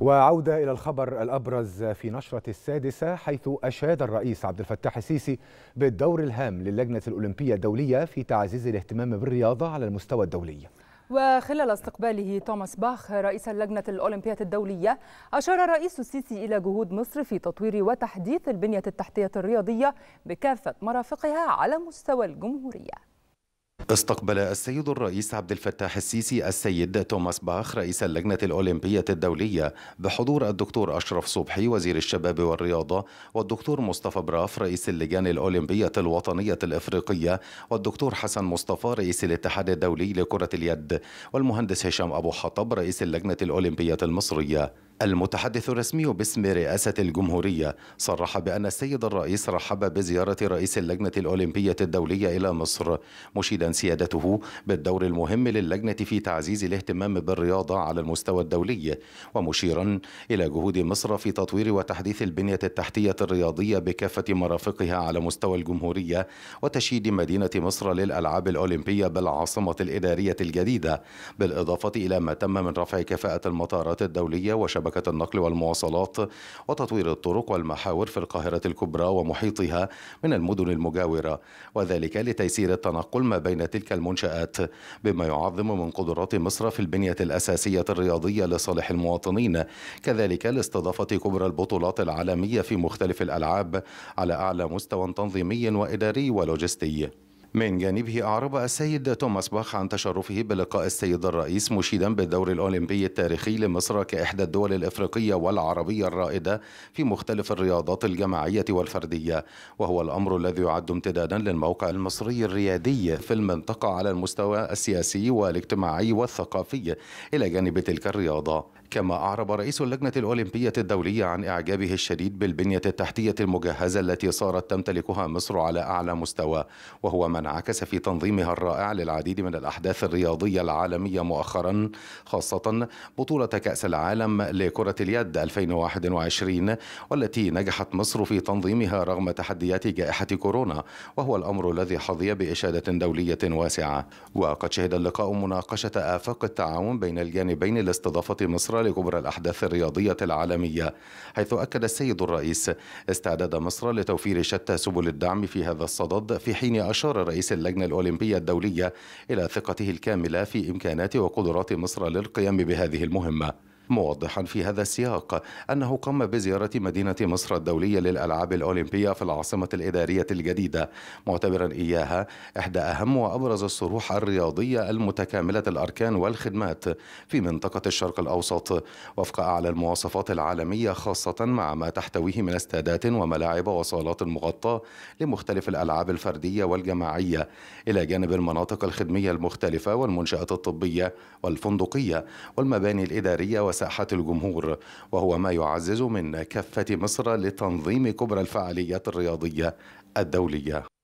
وعودة إلى الخبر الأبرز في نشرة السادسة حيث أشاد الرئيس عبد الفتاح السيسي بالدور الهام للجنة الأولمبية الدولية في تعزيز الاهتمام بالرياضة على المستوى الدولي وخلال استقباله توماس باخ رئيس اللجنة الأولمبية الدولية أشار الرئيس السيسي إلى جهود مصر في تطوير وتحديث البنية التحتية الرياضية بكافة مرافقها على مستوى الجمهورية استقبل السيد الرئيس عبد الفتاح السيسي السيد توماس باخ رئيس اللجنة الأولمبية الدولية بحضور الدكتور أشرف صبحي وزير الشباب والرياضة والدكتور مصطفى براف رئيس اللجان الأولمبية الوطنية الإفريقية والدكتور حسن مصطفى رئيس الاتحاد الدولي لكرة اليد والمهندس هشام أبو حطب رئيس اللجنة الأولمبية المصرية المتحدث الرسمي باسم رئاسة الجمهورية صرح بأن السيد الرئيس رحب بزيارة رئيس اللجنة الأولمبية الدولية إلى مصر مشيدا سيادته بالدور المهم للجنة في تعزيز الاهتمام بالرياضة على المستوى الدولي ومشيرا إلى جهود مصر في تطوير وتحديث البنية التحتية الرياضية بكافة مرافقها على مستوى الجمهورية وتشييد مدينة مصر للألعاب الأولمبية بالعاصمة الإدارية الجديدة بالإضافة إلى ما تم من رفع كفاءة المطارات الدولية وشبكة شبكة النقل والمواصلات وتطوير الطرق والمحاور في القاهرة الكبرى ومحيطها من المدن المجاورة وذلك لتيسير التنقل ما بين تلك المنشآت بما يعظم من قدرات مصر في البنية الأساسية الرياضية لصالح المواطنين كذلك لاستضافة كبرى البطولات العالمية في مختلف الألعاب على أعلى مستوى تنظيمي وإداري ولوجستي من جانبه أعرب السيد توماس باخ عن تشرفه بلقاء السيد الرئيس مشيدا بالدور الأولمبي التاريخي لمصر كإحدى الدول الإفريقية والعربية الرائدة في مختلف الرياضات الجماعية والفردية وهو الأمر الذي يعد امتدادا للموقع المصري الريادي في المنطقة على المستوى السياسي والاجتماعي والثقافي إلى جانب تلك الرياضة كما أعرب رئيس اللجنة الأولمبية الدولية عن إعجابه الشديد بالبنية التحتية المجهزة التي صارت تمتلكها مصر على أعلى مستوى وهو ما انعكس في تنظيمها الرائع للعديد من الأحداث الرياضية العالمية مؤخرا خاصة بطولة كأس العالم لكرة اليد 2021 والتي نجحت مصر في تنظيمها رغم تحديات جائحة كورونا وهو الأمر الذي حظي بإشادة دولية واسعة وقد شهد اللقاء مناقشة آفاق التعاون بين الجانبين لاستضافة مصر لكبرى الأحداث الرياضية العالمية حيث أكد السيد الرئيس استعداد مصر لتوفير شتى سبل الدعم في هذا الصدد في حين أشار رئيس اللجنة الأولمبية الدولية إلى ثقته الكاملة في إمكانات وقدرات مصر للقيام بهذه المهمة موضحا في هذا السياق أنه قام بزيارة مدينة مصر الدولية للألعاب الأولمبية في العاصمة الإدارية الجديدة معتبرا إياها إحدى أهم وأبرز الصروح الرياضية المتكاملة الأركان والخدمات في منطقة الشرق الأوسط وفق أعلى المواصفات العالمية خاصة مع ما تحتويه من استادات وملاعب وصالات مغطاة لمختلف الألعاب الفردية والجماعية إلى جانب المناطق الخدمية المختلفة والمنشآت الطبية والفندقية والمباني الإدارية وساحات الجمهور وهو ما يعزز من كفة مصر لتنظيم كبرى الفعاليات الرياضية الدولية